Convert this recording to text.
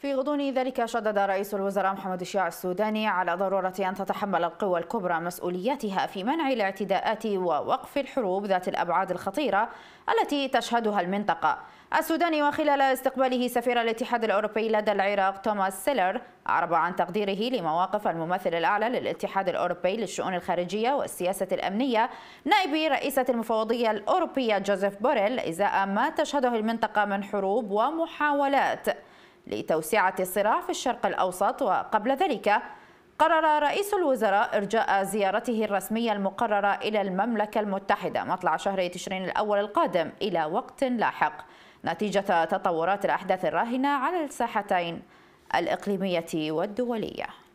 في غضون ذلك شدد رئيس الوزراء محمد الشيع السوداني على ضرورة أن تتحمل القوى الكبرى مسؤولياتها في منع الاعتداءات ووقف الحروب ذات الأبعاد الخطيرة التي تشهدها المنطقة السوداني وخلال استقباله سفير الاتحاد الأوروبي لدى العراق توماس سيلر أعرب عن تقديره لمواقف الممثل الأعلى للاتحاد الأوروبي للشؤون الخارجية والسياسة الأمنية نائب رئيسة المفوضية الأوروبية جوزيف بوريل إزاء ما تشهده المنطقة من حروب ومحاولات لتوسعة الصراع في الشرق الأوسط وقبل ذلك قرر رئيس الوزراء إرجاء زيارته الرسمية المقررة إلى المملكة المتحدة مطلع شهر تشرين الأول القادم إلى وقت لاحق نتيجة تطورات الأحداث الراهنة على الساحتين الإقليمية والدولية